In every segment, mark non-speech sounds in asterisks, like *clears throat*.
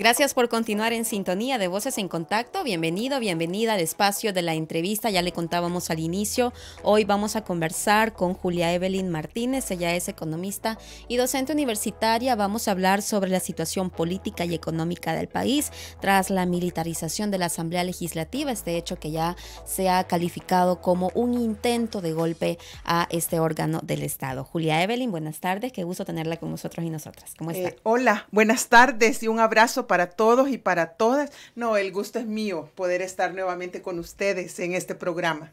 Gracias por continuar en sintonía de Voces en Contacto. Bienvenido, bienvenida al espacio de la entrevista. Ya le contábamos al inicio. Hoy vamos a conversar con Julia Evelyn Martínez. Ella es economista y docente universitaria. Vamos a hablar sobre la situación política y económica del país tras la militarización de la Asamblea Legislativa. Este hecho que ya se ha calificado como un intento de golpe a este órgano del Estado. Julia Evelyn, buenas tardes. Qué gusto tenerla con nosotros y nosotras. ¿Cómo está? Eh, hola, buenas tardes y un abrazo para todos y para todas. No, el gusto es mío poder estar nuevamente con ustedes en este programa.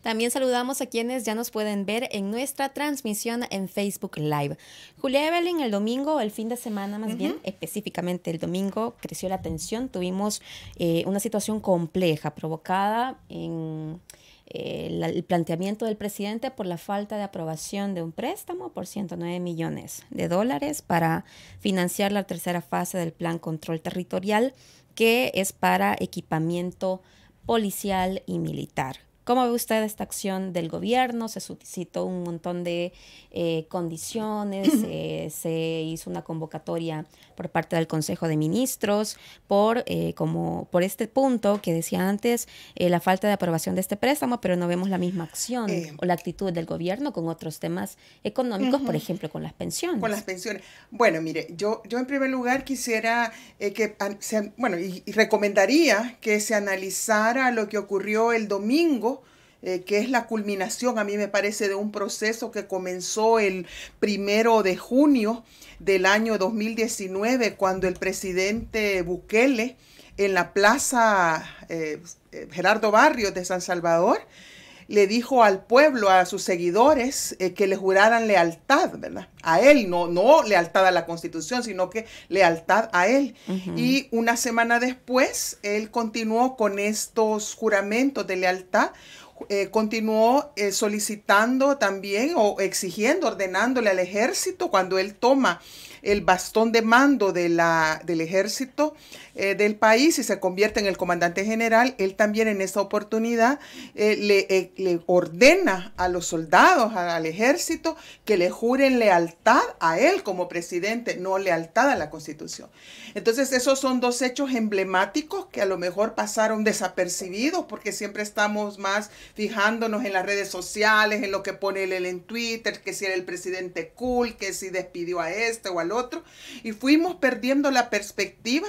También saludamos a quienes ya nos pueden ver en nuestra transmisión en Facebook Live. Julia Evelyn, el domingo, el fin de semana más bien, específicamente el domingo, creció la tensión. Tuvimos eh, una situación compleja provocada en eh, el planteamiento del presidente por la falta de aprobación de un préstamo por 109 millones de dólares para financiar la tercera fase del plan control territorial, que es para equipamiento policial y militar. ¿Cómo ve usted esta acción del gobierno? Se suscitó un montón de eh, condiciones, *clears throat* eh, se hizo una convocatoria por parte del Consejo de Ministros por, eh, como, por este punto que decía antes, la falta de aprobación de este préstamo, pero no vemos la misma acción o la actitud del gobierno con otros temas económicos, por ejemplo, con las pensiones. Con las pensiones. Bueno, mire, yo, yo en primer lugar quisiera que, se, bueno, y recomendaría que se analizara lo que ocurrió el domingo eh, que es la culminación, a mí me parece, de un proceso que comenzó el primero de junio del año 2019, cuando el presidente Bukele en la plaza eh, eh, Gerardo Barrios de San Salvador, le dijo al pueblo, a sus seguidores, que le juraran lealtad, ¿verdad? A él, no, no lealtad a la Constitución, sino que lealtad a él. Y una semana después, él continuó con estos juramentos de lealtad, eh, continuó eh, solicitando también o exigiendo, ordenándole al ejército cuando él toma el bastón de mando del ejército eh, del país y se convierte en el comandante general, él también en esa oportunidad eh, eh, le, ordena a los soldados, al ejército, que le juren lealtad a él como presidente, no lealtad a la constitución. Entonces esos son dos hechos emblemáticos que a lo mejor pasaron desapercibidos porque siempre estamos más fijándonos en las redes sociales, en lo que pone él en Twitter, que si era el presidente cool, que si despidió a este o al otro y fuimos perdiendo la perspectiva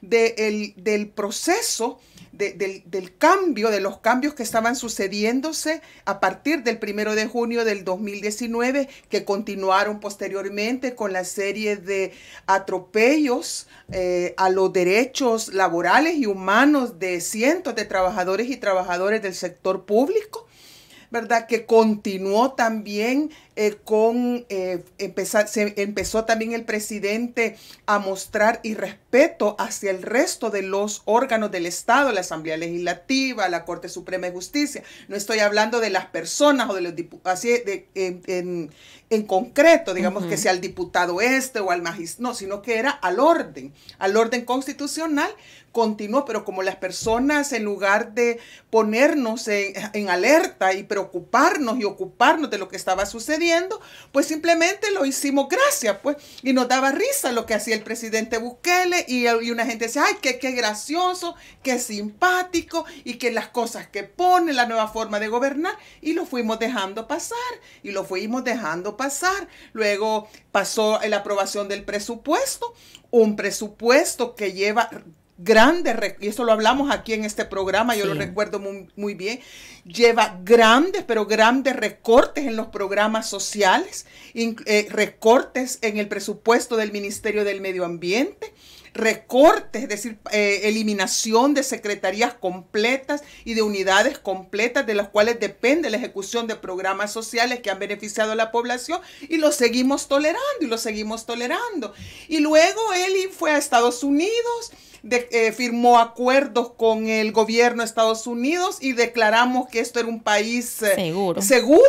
del proceso, del, cambio, de los cambios que estaban sucediéndose a partir del primero de junio del 2019, que continuaron posteriormente con la serie de atropellos eh, a los derechos laborales y humanos de cientos de trabajadores y trabajadores del sector público. ¿verdad? Que continuó también eh, con eh, empezar, se empezó también el presidente a mostrar irrespeto hacia el resto de los órganos del Estado, la Asamblea Legislativa, la Corte Suprema de Justicia. No estoy hablando de las personas o de los diputados, así en, concreto, digamos que sea el diputado este o al magistrado, no, sino que era al orden, al orden constitucional continuó, pero como las personas en lugar de ponernos en alerta y preocuparnos y ocuparnos de lo que estaba sucediendo, pues simplemente lo hicimos gracias, pues, y nos daba risa lo que hacía el presidente Bukele y, una gente decía, ay, qué, qué gracioso, qué simpático y que las cosas que pone, la nueva forma de gobernar, y lo fuimos dejando pasar, y lo fuimos dejando pasar. Luego pasó la aprobación del presupuesto, un presupuesto que lleva grandes, y eso lo hablamos aquí en este programa, yo lo recuerdo muy, bien, lleva grandes, pero grandes recortes en los programas sociales, eh, recortes en el presupuesto del Ministerio del Medio Ambiente recortes, es decir, eh, eliminación de secretarías completas y de unidades completas de las cuales depende la ejecución de programas sociales que han beneficiado a la población y lo seguimos tolerando y lo seguimos tolerando. Y luego él fue a Estados Unidos, eh, firmó acuerdos con el gobierno de Estados Unidos y declaramos que esto era un país eh, seguro. seguro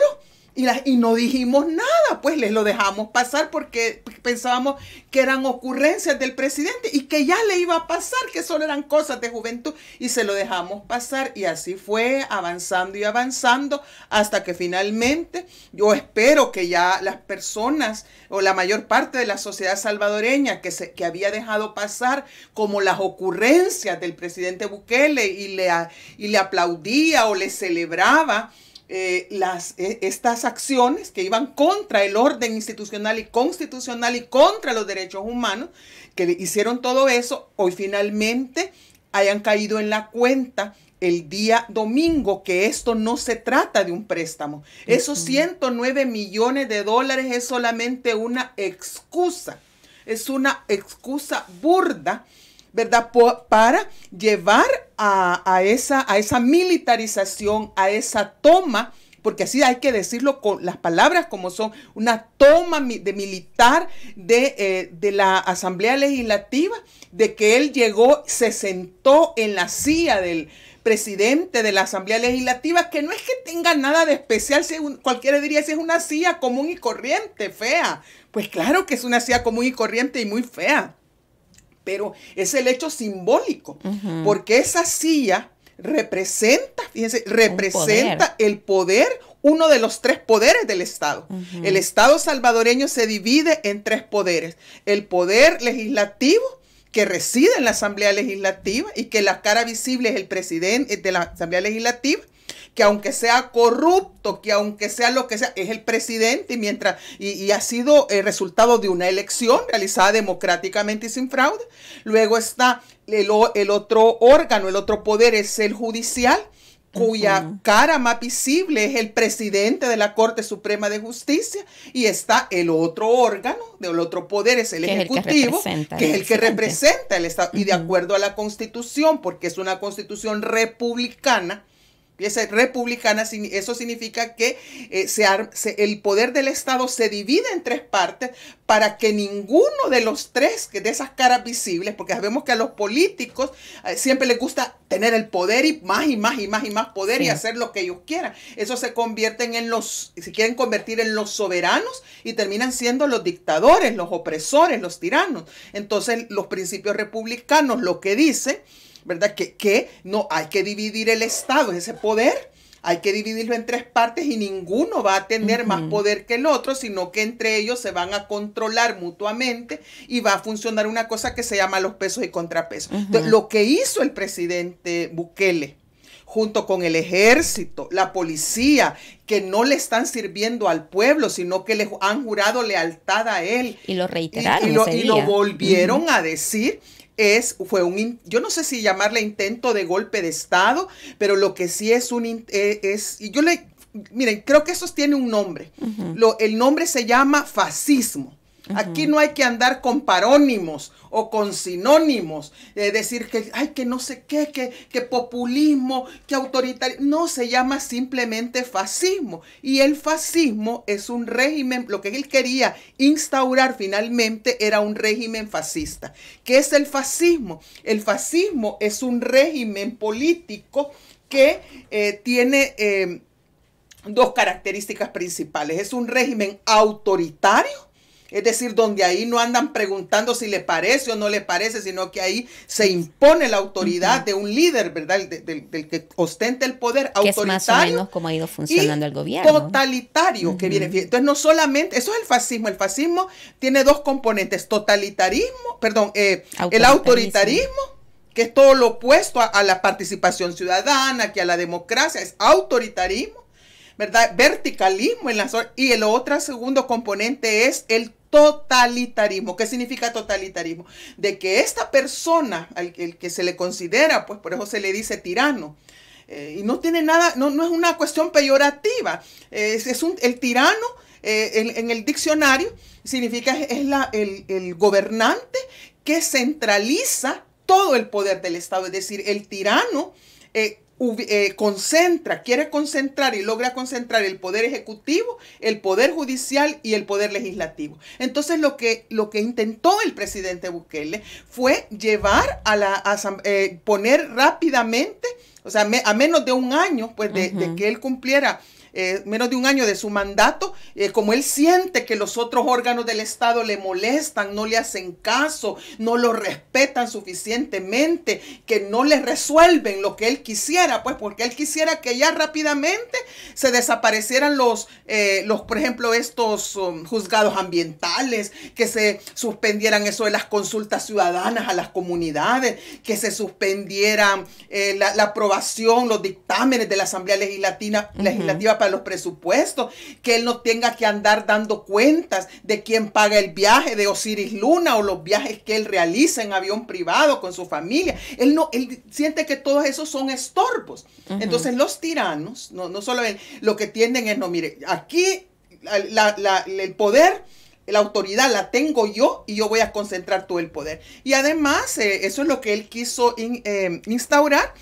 y, y, no dijimos nada, pues les lo dejamos pasar porque pensábamos que eran ocurrencias del presidente y que ya le iba a pasar, que solo eran cosas de juventud y se lo dejamos pasar y así fue avanzando y avanzando hasta que finalmente yo espero que ya las personas o la mayor parte de la sociedad salvadoreña que, se, que había dejado pasar como las ocurrencias del presidente Bukele y le, y le aplaudía o le celebraba, eh, las, eh, estas acciones que iban contra el orden institucional y constitucional y contra los derechos humanos, que hicieron todo eso, hoy finalmente hayan caído en la cuenta el día domingo que esto no se trata de un préstamo. Esos 109 millones de dólares es solamente una excusa, es una excusa burda, ¿verdad? para llevar a, esa, a esa militarización, a esa toma, porque así hay que decirlo con las palabras como son, una toma de militar de, eh, de la Asamblea Legislativa, de que él llegó, se sentó en la silla del presidente de la Asamblea Legislativa, que no es que tenga nada de especial, cualquiera diría si es una silla común y corriente, fea. Pues claro que es una silla común y corriente y muy fea pero es el hecho simbólico, porque esa silla representa, fíjense, representa el poder, uno de los tres poderes del Estado. El Estado salvadoreño se divide en tres poderes, el poder legislativo, que reside en la Asamblea Legislativa y que la cara visible es el presidente de la Asamblea Legislativa, que aunque sea corrupto, que aunque sea lo que sea, es el presidente y mientras y, ha sido el eh, resultado de una elección realizada democráticamente y sin fraude. Luego está el, otro órgano, el otro poder es el judicial cuya cara más visible es el presidente de la Corte Suprema de Justicia y está el otro órgano, el otro poder es el Ejecutivo, que, es el que representa el Estado. Y de acuerdo a la Constitución, porque es una Constitución republicana, esa republicana, eso significa que eh, se el poder del Estado se divide en tres partes para que ninguno de los tres, de esas caras visibles, porque sabemos que a los políticos eh, siempre les gusta tener el poder y más y más y más y más poder y hacer lo que ellos quieran. Eso se convierten en los, se quieren convertir en los soberanos y terminan siendo los dictadores, los opresores, los tiranos. Entonces los principios republicanos lo que dicen ¿verdad? Que, no hay que dividir el Estado, ese poder. Hay que dividirlo en tres partes y ninguno va a tener más poder que el otro, sino que entre ellos se van a controlar mutuamente y va a funcionar una cosa que se llama los pesos y contrapesos. lo que hizo el presidente Bukele junto con el ejército, la policía, que no le están sirviendo al pueblo, sino que le han jurado lealtad a él. Y lo reiteraron. Y, lo, volvieron a decir es, fue un, yo no sé si llamarle intento de golpe de Estado, pero lo que sí es un, eh, es, y yo le, miren, creo que eso tiene un nombre. lo, el nombre se llama fascismo. Aquí no hay que andar con parónimos o con sinónimos, eh, decir que, ay, que no sé qué, que, populismo, que autoritario. No, se llama simplemente fascismo. Y el fascismo es un régimen, lo que él quería instaurar finalmente era un régimen fascista. ¿Qué es el fascismo? El fascismo es un régimen político que eh, tiene... Eh, dos características principales. Es un régimen autoritario es decir, donde ahí no andan preguntando si le parece o no le parece, sino que ahí se impone la autoridad de un líder, ¿verdad? del que ostenta el poder que autoritario. Es más o menos como ha ido funcionando el gobierno. Totalitario, que viene. Entonces, no solamente, eso es el fascismo. El fascismo tiene dos componentes: totalitarismo, perdón, eh, el autoritarismo que es todo lo opuesto a, la participación ciudadana, que a la democracia, es autoritarismo, ¿verdad? Verticalismo en la y el otro segundo componente es el totalitarismo. ¿Qué significa totalitarismo? De que esta persona, al, el que se le considera, pues por eso se le dice tirano, eh, y no tiene nada, no, es una cuestión peyorativa, es, un, el tirano eh, en, el diccionario significa es la, el, el gobernante que centraliza todo el poder del Estado, es decir, el tirano eh, eh, concentra, quiere concentrar y logra concentrar el poder ejecutivo, el poder judicial y el poder legislativo. Entonces lo que, lo que intentó el presidente Bukele fue llevar a la, eh, poner rápidamente, o sea, a menos de un año, pues de, de que él cumpliera eh, menos de un año de su mandato, eh, como él siente que los otros órganos del Estado le molestan, no le hacen caso, no lo respetan suficientemente, que no le resuelven lo que él quisiera, pues porque él quisiera que ya rápidamente se desaparecieran los, eh, los por ejemplo, estos um, juzgados ambientales, que se suspendieran eso de las consultas ciudadanas a las comunidades, que se suspendieran la, aprobación, los dictámenes de la Asamblea Legislativa, legislativa para a los presupuestos, que él no tenga que andar dando cuentas de quién paga el viaje de Osiris Luna o los viajes que él realiza en avión privado con su familia. Él no, siente que todos esos son estorbos. Entonces los tiranos, no, no solo él, lo que tienden es, no, mire, aquí el poder la autoridad la tengo yo y yo voy a concentrar todo el poder. Y además, eh, eso es lo que él quiso eh, instaurar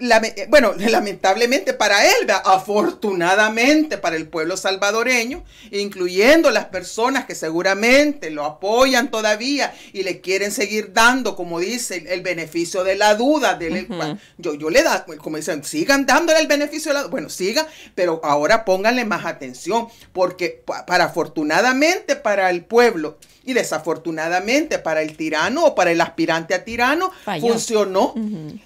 eh, bueno, *laughs* lamentablemente para él, afortunadamente para el pueblo salvadoreño, incluyendo las personas que seguramente lo apoyan todavía y le quieren seguir dando, como dice, el beneficio de la duda. yo, yo le da, como dicen, sigan dándole el beneficio de la duda. Bueno, siga pero ahora pónganle más atención, porque para afortunadamente para el pueblo y desafortunadamente para el tirano o para el aspirante a tirano, funcionó,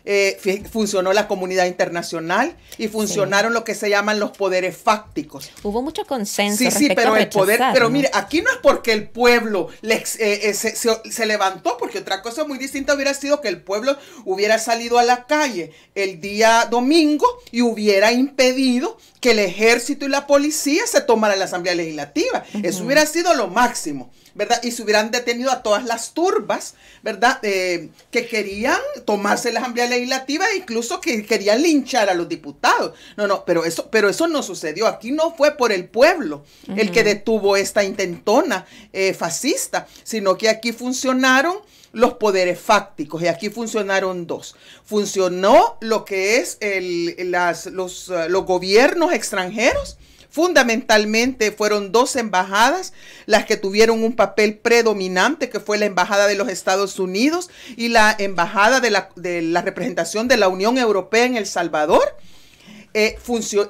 eh, funcionó la comunidad internacional y funcionaron lo que se llaman los poderes fácticos. Hubo mucho consenso. Sí, sí, pero el poder, pero mire, aquí no es porque el pueblo eh, eh, se, levantó, porque otra cosa muy distinta hubiera sido que el pueblo hubiera salido a la calle el día domingo y hubiera impedido que el ejército y la policía se tomaran la Asamblea Legislativa. Eso hubiera sido lo máximo, ¿verdad? Y se hubieran detenido a todas las turbas, ¿verdad? Eh, que querían tomarse la Asamblea Legislativa e incluso que querían linchar a los diputados. No, no, pero eso, pero eso no sucedió. Aquí no fue por el pueblo el que detuvo esta intentona eh, fascista, sino que aquí funcionaron los poderes fácticos. Y aquí funcionaron dos. Funcionó lo que es las, los, eh, los gobiernos extranjeros. Fundamentalmente fueron dos embajadas las que tuvieron un papel predominante, que fue la Embajada de los Estados Unidos y la Embajada de la, de la Representación de la Unión Europea en El Salvador eh,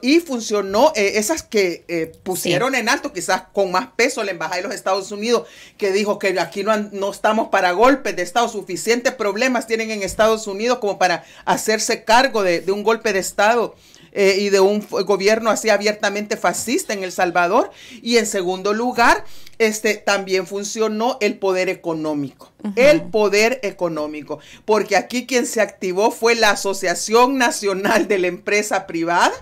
y funcionó eh, esas que eh, pusieron en alto, quizás con más peso, la embajada de los Estados Unidos, que dijo que aquí no, no estamos para golpes de Estado, suficientes problemas tienen en Estados Unidos como para hacerse cargo de un golpe de Estado. Eh, y de un gobierno así abiertamente fascista en El Salvador. Y en segundo lugar, este, también funcionó el poder económico. El poder económico. Porque aquí quien se activó fue la Asociación Nacional de la Empresa Privada.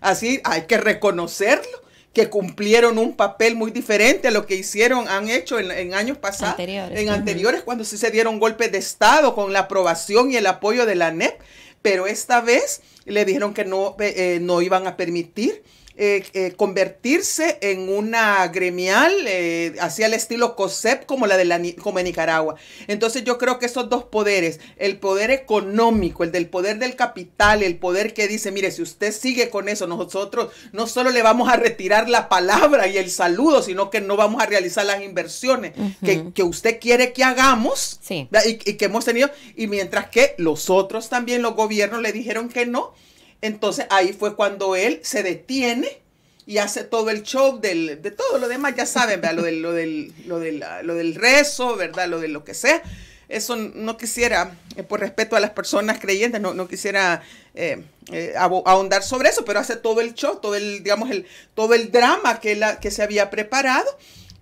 Así hay que reconocerlo que cumplieron un papel muy diferente a lo que hicieron, han hecho en, años pasados, anteriores, en anteriores, cuando sí se dieron golpes de Estado con la aprobación y el apoyo de la NEP pero esta vez le dijeron que no, eh, eh, no iban a permitir eh, eh, convertirse en una gremial eh, hacia el estilo COSEP como la de la, Nicaragua. Entonces yo creo que esos dos poderes, el poder económico, el del poder del capital, el poder que dice, mire, si usted sigue con eso, nosotros no solo le vamos a retirar la palabra y el saludo, sino que no vamos a realizar las inversiones que, usted quiere que hagamos y que hemos tenido. Y mientras que los otros también, los gobiernos, le dijeron que no. Entonces ahí fue cuando él se detiene y hace todo el show de todo lo demás, ya saben, Lo del, lo del, lo del, lo del rezo, ¿verdad? Lo de lo que sea. Eso no quisiera, eh, por respeto a las personas creyentes, no, quisiera eh, eh, ahondar sobre eso, pero hace todo el show, todo el, digamos, el, todo el drama que, la, que se había preparado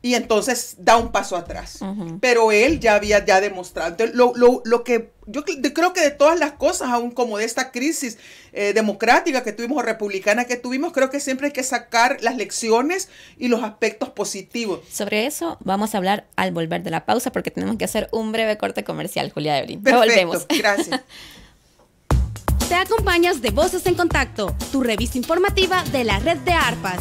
y entonces da un paso atrás. Pero él ya había ya demostrado. lo, que yo creo que de todas las cosas, aún como de esta crisis eh, democrática que tuvimos o republicana que tuvimos, creo que siempre hay que sacar las lecciones y los aspectos positivos. Sobre eso vamos a hablar al volver de la pausa porque tenemos que hacer un breve corte comercial, Julia de Perfecto, volvemos. Gracias. *laughs* Te acompañas de Voces en Contacto, tu revista informativa de la red de ARPAS.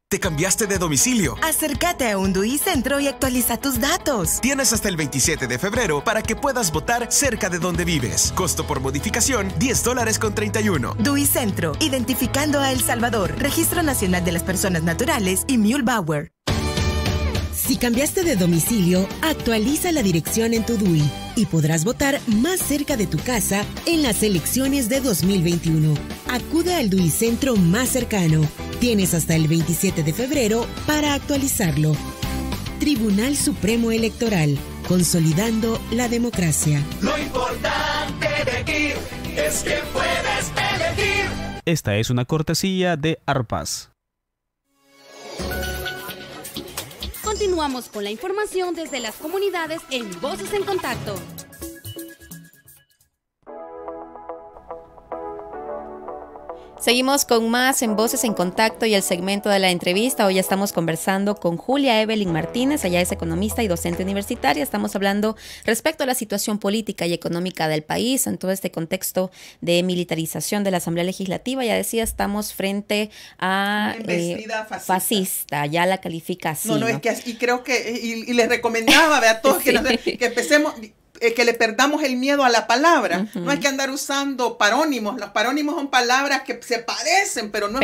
¿Te cambiaste de domicilio? Acércate a un DUI Centro y actualiza tus datos. Tienes hasta el 27 de febrero para que puedas votar cerca de donde vives. Costo por modificación, 10 dólares con 31. Dui Centro, identificando a El Salvador, Registro Nacional de las Personas Naturales y Bauer. Si cambiaste de domicilio, actualiza la dirección en tu DUI y podrás votar más cerca de tu casa en las elecciones de 2021. Acude al DUI Centro más cercano Tienes hasta el 27 de febrero para actualizarlo. Tribunal Supremo Electoral, consolidando la democracia. Lo importante de aquí es que puedes elegir. Esta es una cortesía de ARPAS. Continuamos con la información desde las comunidades en Voces en Contacto. Seguimos con más en Voces en Contacto y el segmento de la entrevista. Hoy estamos conversando con Julia Evelyn Martínez, ella es economista y docente universitaria. Estamos hablando respecto a la situación política y económica del país en todo este contexto de militarización de la Asamblea Legislativa. Ya decía, estamos frente a eh, fascista. ya la calificación. No, no, Es que, y creo que, y, les recomendaba a todos que *laughs* empecemos, eh, que le perdamos el miedo a la palabra. No hay que andar usando parónimos. Los parónimos son palabras que se parecen, pero no,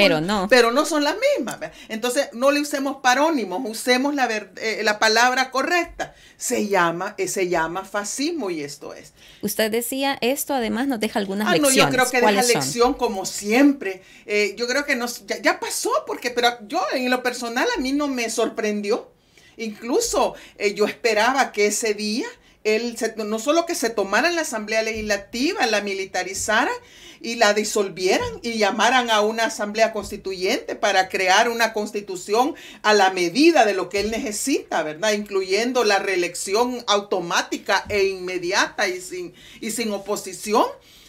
pero no. son las mismas. Entonces, no le usemos parónimos, usemos la, eh, la palabra correcta. Se llama, eh, se llama fascismo y esto es. Usted decía, esto además nos deja algunas ah, lecciones. No, yo creo que deja son? lección como siempre. yo creo que nos, ya, pasó, porque, pero yo en lo personal a mí no me sorprendió. Incluso yo esperaba que ese día no solo que se tomaran la Asamblea Legislativa, la militarizaran y la disolvieran y llamaran a una Asamblea Constituyente para crear una constitución a la medida de lo que él necesita, ¿verdad? Incluyendo la reelección automática e inmediata y sin, y sin oposición.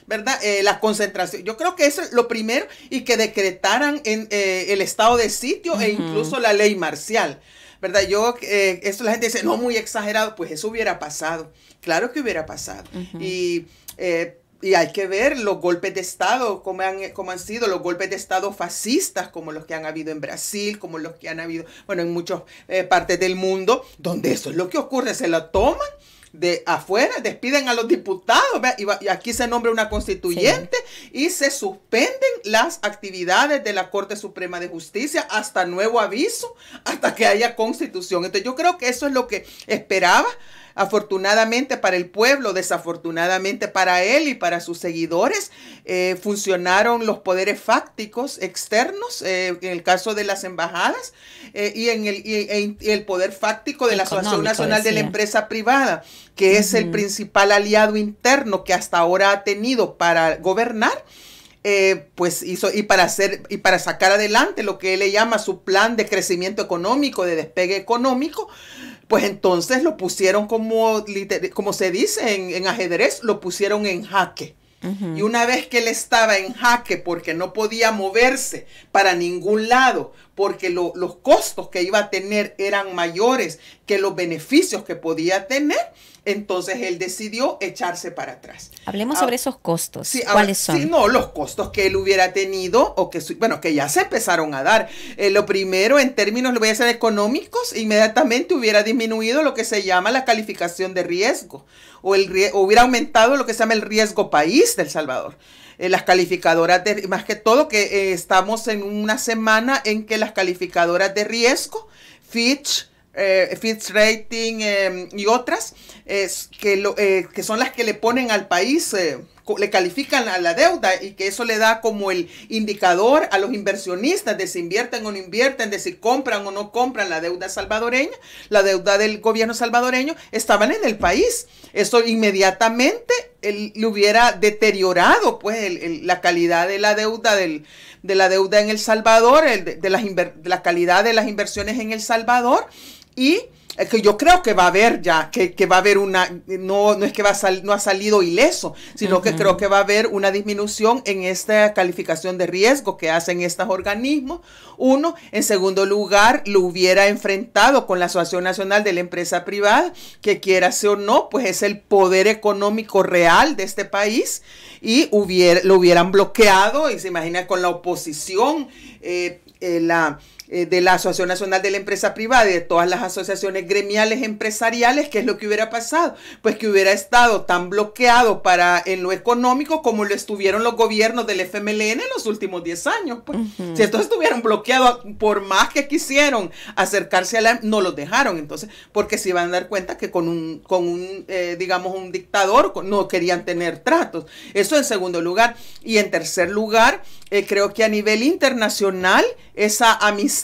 ¿verdad? Eh, la concentración. Yo creo que eso es lo primero y que decretaran en, eh, el estado de sitio e incluso la ley marcial. ¿verdad? Yo, eh, esto la gente dice, no, muy exagerado, pues eso hubiera pasado, claro que hubiera pasado. Eh, y... hay que ver los golpes de Estado, como han, han sido los golpes de Estado fascistas, como los que han habido en Brasil, como los que han habido, bueno, en muchas eh, partes del mundo, donde eso es lo que ocurre, se la toman de afuera, despiden a los diputados, y aquí se nombra una constituyente y se suspenden las actividades de la Corte Suprema de Justicia hasta nuevo aviso, hasta que haya constitución. Entonces yo creo que eso es lo que esperaba Afortunadamente para el pueblo, desafortunadamente para él y para sus seguidores, eh, funcionaron los poderes fácticos externos, eh, en el caso de las embajadas, eh, y en e, el, poder fáctico de la Asociación Nacional de la Empresa Privada, que es el principal aliado interno que hasta ahora ha tenido para gobernar. pues hizo y para hacer y para sacar adelante lo que él le llama su plan de crecimiento económico, de despegue económico, pues entonces lo pusieron como, como se dice en, ajedrez, lo pusieron en jaque. Y una vez que él estaba en jaque porque no podía moverse para ningún lado, porque los costos que iba a tener eran mayores que los beneficios que podía tener, entonces él decidió echarse para atrás. Hablemos ah, sobre esos costos. ¿Cuáles son? Sí, no, los costos que él hubiera tenido o que, bueno, que ya se empezaron a dar. Eh, lo primero, en términos, lo voy a hacer económicos, inmediatamente hubiera disminuido lo que se llama la calificación de riesgo o, el, hubiera aumentado lo que se llama el riesgo país del Salvador. Eh, las calificadoras de, más que todo, que eh, estamos en una semana en que las calificadoras de riesgo, Fitch, Fitch Rating y otras, es, que, lo, eh, son las que le ponen al país, eh, le califican a la deuda y que eso le da como el indicador a los inversionistas de si invierten o no invierten, de si compran o no compran la deuda salvadoreña, la deuda del gobierno salvadoreño, estaban en el país. Eso inmediatamente le hubiera deteriorado pues la calidad de la deuda de la deuda en El Salvador, de, la calidad de las inversiones en El Salvador y eh, que yo creo que va a haber ya, que, va a haber una, no, no es que va a no ha salido ileso, sino que creo que va a haber una disminución en esta calificación de riesgo que hacen estos organismos. Uno, en segundo lugar, lo hubiera enfrentado con la Asociación Nacional de la Empresa Privada, que quiera ser o no, pues es el poder económico real de este país y lo hubieran bloqueado y se imagina con la oposición, eh, eh, la eh, de la Asociación Nacional de la Empresa Privada y de todas las asociaciones gremiales empresariales, ¿qué es lo que hubiera pasado? Pues que hubiera estado tan bloqueado para en lo económico como lo estuvieron los gobiernos del FMLN en los últimos 10 años. Pues. Si estos estuvieron bloqueados por más que quisieron acercarse a la... no los dejaron, entonces, porque se iban a dar cuenta que con un, con un eh, digamos, un dictador no querían tener tratos. Eso en segundo lugar. Y en tercer lugar, eh, creo que a nivel internacional, esa amistad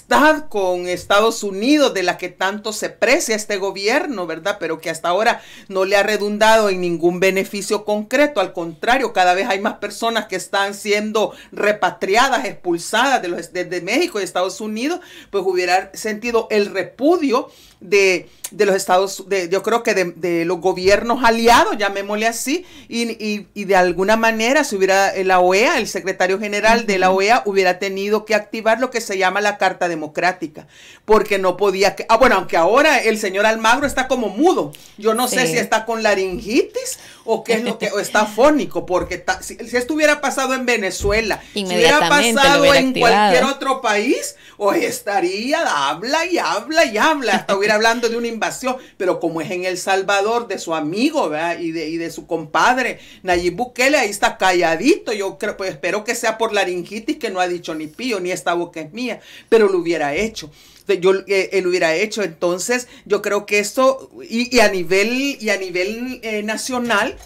con Estados Unidos, de la que tanto se precia este gobierno, ¿verdad? Pero que hasta ahora no le ha redundado en ningún beneficio concreto. Al contrario, cada vez hay más personas que están siendo repatriadas, expulsadas de, los, de México y Estados Unidos, pues hubiera sentido el repudio de, de los Estados, de, yo creo que de, los gobiernos aliados, llamémosle así, y, y, de alguna manera, si hubiera eh, la OEA, el secretario general de la OEA hubiera tenido que activar lo que se llama la Carta Democrática, porque no podía, ah, bueno, aunque ahora el señor Almagro está como mudo, yo no sé si está con laringitis o qué es lo que está fónico, porque si, esto hubiera pasado en Venezuela, si hubiera pasado en cualquier otro país, hoy estaría, habla y habla y habla, hasta *laughs* hubiera hablando de una invasión, pero como es en El Salvador, de su amigo ¿verdad? Y, de, y de su compadre, Nayib Bukele, ahí está calladito, yo creo, pues espero que sea por laringitis que no ha dicho ni pío, ni esta boca es mía, pero lo hubiera hecho yo eh, eh, lo él hubiera hecho. Entonces, yo creo que esto, y, a nivel, y a nivel eh, nacional,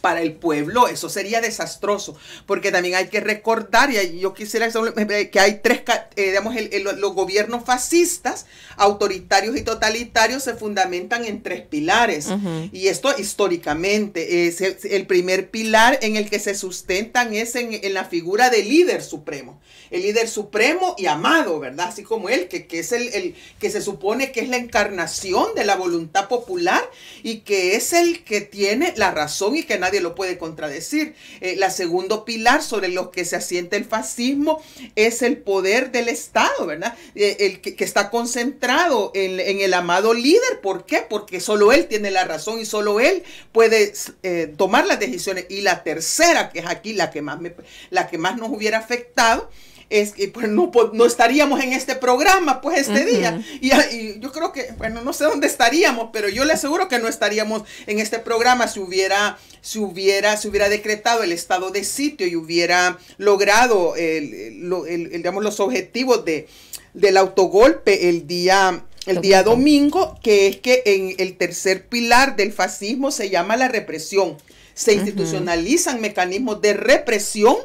para el pueblo, eso sería desastroso, porque también hay que recordar, y yo quisiera que hay tres, digamos, los gobiernos fascistas, autoritarios y totalitarios se fundamentan en tres pilares, y esto históricamente, es el primer pilar en el que se sustentan es en, en la figura del líder supremo, el líder supremo y amado, ¿verdad? Así como él, que, es el, que se supone que es la encarnación de la voluntad popular y que es el que tiene la razón y que nadie lo puede contradecir. Eh, la segundo pilar sobre lo que se asienta el fascismo es el poder del Estado, ¿verdad? Eh, el que, está concentrado en, el amado líder. ¿Por qué? Porque solo él tiene la razón y solo él puede eh, tomar las decisiones. Y la tercera, que es aquí la que más, me, la que más nos hubiera afectado, es que pues, no, no estaríamos en este programa, pues este día. Ah, y, yo creo que, bueno, no sé dónde estaríamos, pero yo le aseguro que no estaríamos en este programa si hubiera, si hubiera, si hubiera decretado el estado de sitio y hubiera logrado digamos, los objetivos de, del autogolpe el día el día domingo, que es que en el tercer pilar del fascismo se llama la represión. Se institucionalizan mecanismos de represión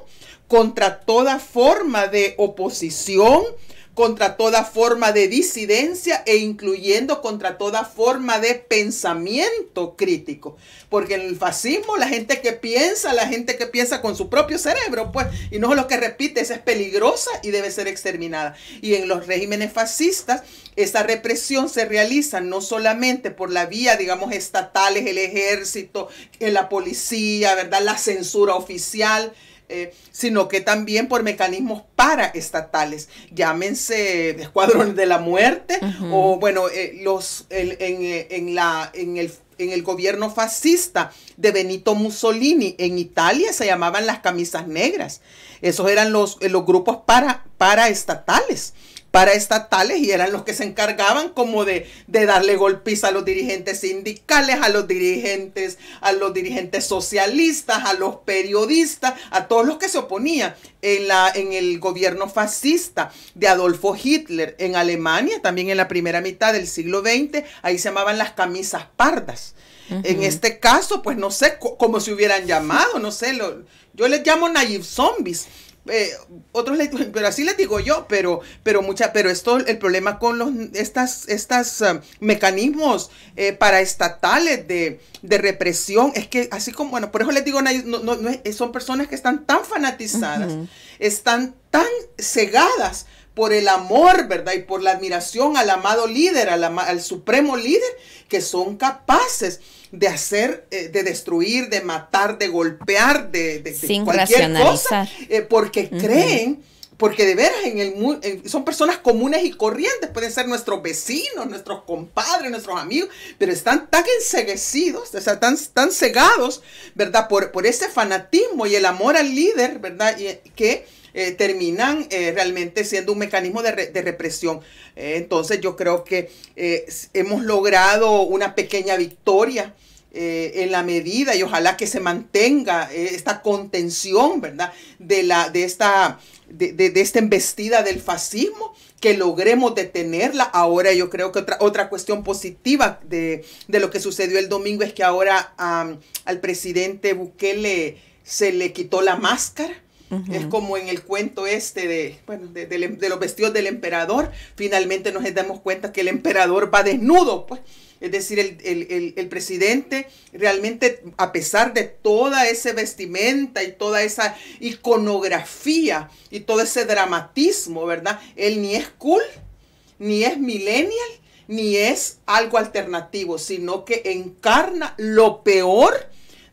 contra toda forma de oposición, contra toda forma de disidencia e incluyendo contra toda forma de pensamiento crítico. Porque en el fascismo la gente que piensa, la gente que piensa con su propio cerebro, pues, y no es lo que repite, esa es peligrosa y debe ser exterminada. Y en los regímenes fascistas, esa represión se realiza no solamente por la vía, digamos, estatales, el ejército, eh, la policía, ¿verdad? La censura oficial eh, sino que también por mecanismos paraestatales, llámense escuadrones de la muerte o bueno, eh, los eh, en, la, en el en el gobierno fascista de Benito Mussolini en Italia se llamaban las camisas negras. Esos eran los, los grupos para, paraestatales para estatales y eran los que se encargaban como de, darle golpiza a los dirigentes sindicales, a los dirigentes, a los dirigentes socialistas, a los periodistas, a todos los que se oponían en, la, en el gobierno fascista de Adolfo Hitler en Alemania, también en la primera mitad del siglo XX, ahí se llamaban las camisas pardas. En este caso, pues no sé cómo se hubieran llamado, no sé, yo les llamo naive Zombies eh, otros *laughs* pero así les digo yo, pero, pero mucha, pero esto, el problema con los, estas, estas eh, mecanismos eh, paraestatales de, represión, es que así como, bueno, por eso les digo, son personas que están tan fanatizadas, están tan cegadas por el amor, ¿verdad? Y por la admiración al amado líder, al supremo líder, que son capaces de hacer, eh, de destruir, de matar, de golpear, de, cualquier cosa, eh, porque creen porque de veras en el son personas comunes y corrientes, pueden ser nuestros vecinos, nuestros compadres, nuestros amigos, pero están tan enseguecidos, o sea, tan, tan cegados, ¿verdad? Por, por ese fanatismo y el amor al líder, ¿verdad? Y, que eh, terminan eh, realmente siendo un mecanismo de, represión. Eh, entonces yo creo que hemos logrado una pequeña victoria. en la medida y ojalá que se mantenga esta contención, ¿verdad? De, la, de, esta, de, esta embestida del fascismo, que logremos detenerla. Ahora yo creo que otra, otra cuestión positiva de, lo que sucedió el domingo es que ahora al presidente Bukele se le quitó la máscara. Es como en el cuento este de, em, de, los vestidos del emperador. Finalmente nos damos cuenta que el emperador va desnudo, pues. Es decir, el, el, presidente realmente, a pesar de toda esa vestimenta y toda esa iconografía y todo ese dramatismo, ¿verdad? Él ni es cool, ni es millennial, ni es algo alternativo, sino que encarna lo peor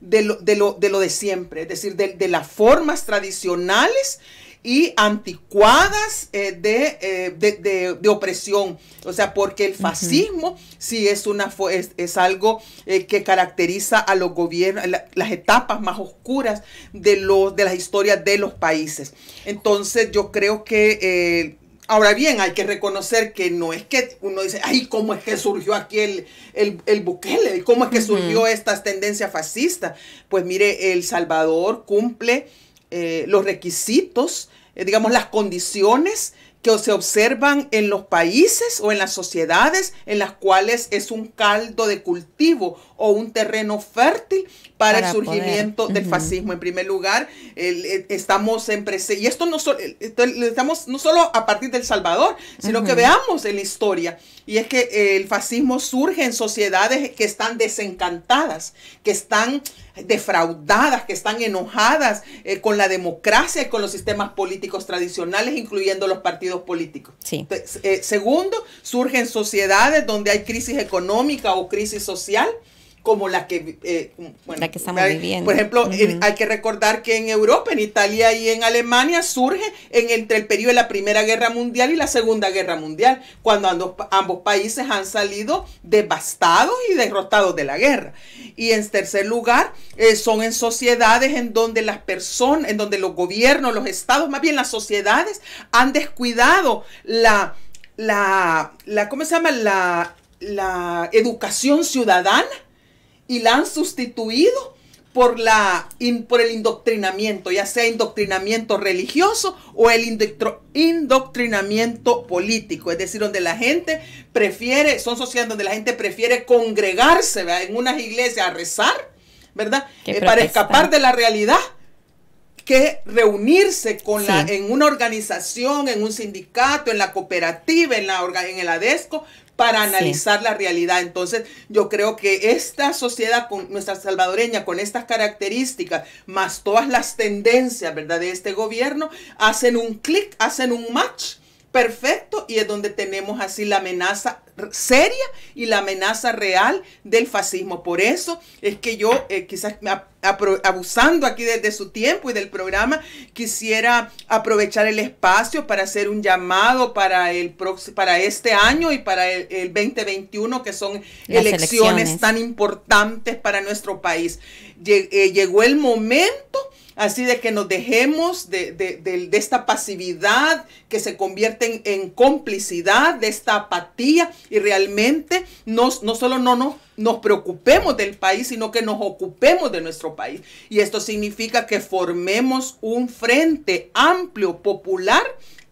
de lo de, lo, de, siempre, es decir, de, las formas tradicionales y anticuadas eh, eh, de, opresión. O sea, porque el fascismo sí es, una, es, es algo eh, que caracteriza a los gobiernos, las etapas más oscuras de, los, de las historias de los países. Entonces, yo creo que Ahora bien, hay que reconocer que no es que uno dice, ay, ¿cómo es que surgió aquí el, el, el Bukele? ¿Cómo es que surgió esta tendencia estas tendencias fascistas? Pues mire, El Salvador cumple eh, los requisitos, eh, digamos, las condiciones que se observan en los países o en las sociedades en las cuales es un caldo de cultivo o un terreno fértil para, el surgimiento del fascismo. En primer lugar, estamos en y esto no, estamos no solo a partir del Salvador, sino que veamos en la historia, y es que el fascismo surge en sociedades que están desencantadas, que están defraudadas, que están enojadas eh, con la democracia y con los sistemas políticos tradicionales, incluyendo los partidos políticos. Eh, segundo, surgen sociedades donde hay crisis económica o crisis social como la que, eh, que estamos viviendo. Por ejemplo, eh, hay que recordar que en Europa, en Italia y en Alemania surge en, entre el periodo de la Primera Guerra Mundial y la Segunda Guerra Mundial, cuando ambos, países han salido devastados y derrotados de la guerra. Y en tercer lugar, eh, son en sociedades en donde las personas, en donde los gobiernos, los estados, más bien las sociedades, han descuidado la, la, ¿cómo se llama? La, la educación ciudadana y la han sustituido por, la, por el indoctrinamiento, ya sea indoctrinamiento religioso o el indoctrinamiento político, es decir, donde la gente prefiere, son sociedades donde la gente prefiere congregarse en unas iglesias a rezar, ¿verdad? Eh, para escapar de la realidad que reunirse con la, en una organización, en un sindicato, en la cooperativa, en, la, en el ADESCO, para analizar la realidad. Entonces, yo creo que esta sociedad con nuestra salvadoreña, con estas características, más todas las tendencias, ¿verdad?, de este gobierno, hacen un clic, hacen un match perfecto y es donde tenemos así la amenaza seria y la amenaza real del fascismo. Por eso es que yo, eh, quizás abusando aquí desde su tiempo y del programa, quisiera aprovechar el espacio para hacer un llamado para, el para este año y para el, 2021, que son elecciones, tan importantes para nuestro país. Eh, llegó el momento Así de que nos dejemos de, esta pasividad que se convierte en, complicidad, de esta apatía y realmente no solo no nos, nos preocupemos del país, sino que nos ocupemos de nuestro país. Y esto significa que formemos un frente amplio, popular,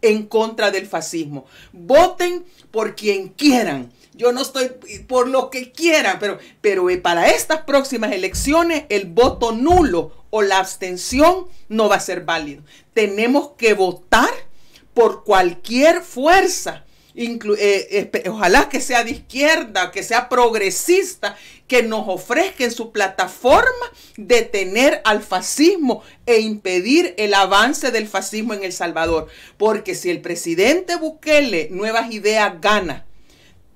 en contra del fascismo. Voten por quien quieran. Yo no estoy por lo que quieran, pero, pero para estas próximas elecciones el voto nulo o la abstención no va a ser válido. Tenemos que votar por cualquier fuerza. Eh, ojalá que sea de izquierda, que sea progresista, que nos ofrezca en su plataforma detener al fascismo e impedir el avance del fascismo en El Salvador. Porque si el presidente Bukele Nuevas Ideas gana,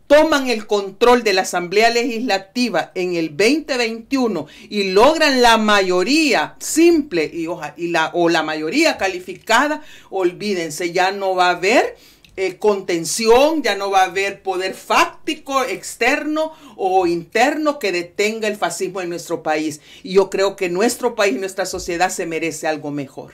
toman el control de la Asamblea Legislativa en el 2021 y logran la mayoría simple y, y la, o la mayoría calificada, olvídense, ya no va a haber eh, contención, ya no va a haber poder fáctico externo o interno que detenga el fascismo en nuestro país. Y yo creo que nuestro país, nuestra sociedad se merece algo mejor.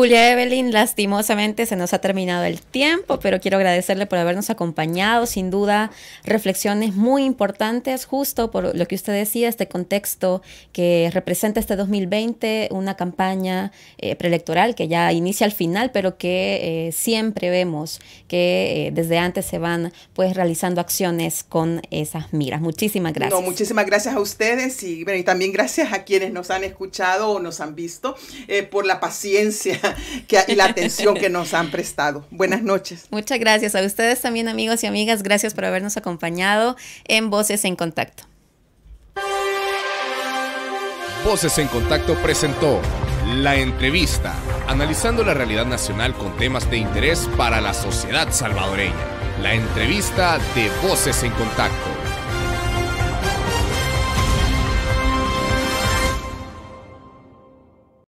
Julia Evelyn, lastimosamente se nos ha terminado el tiempo, pero quiero agradecerle por habernos acompañado. Sin duda, reflexiones muy importantes, justo por lo que usted decía, este contexto que representa este 2020, una campaña eh, preelectoral que ya inicia al final, pero que eh, siempre vemos que eh, desde antes se van pues realizando acciones con esas miras. Muchísimas gracias. No, muchísimas gracias a ustedes y, y también gracias a quienes nos han escuchado o nos han visto por la paciencia *laughs* y la atención que nos han prestado. Buenas noches. Muchas gracias a ustedes también, amigos y amigas. Gracias por habernos acompañado en Voces en Contacto. Voces en Contacto presentó La Entrevista, analizando la realidad nacional con temas de interés para la sociedad salvadoreña. La entrevista de Voces en Contacto.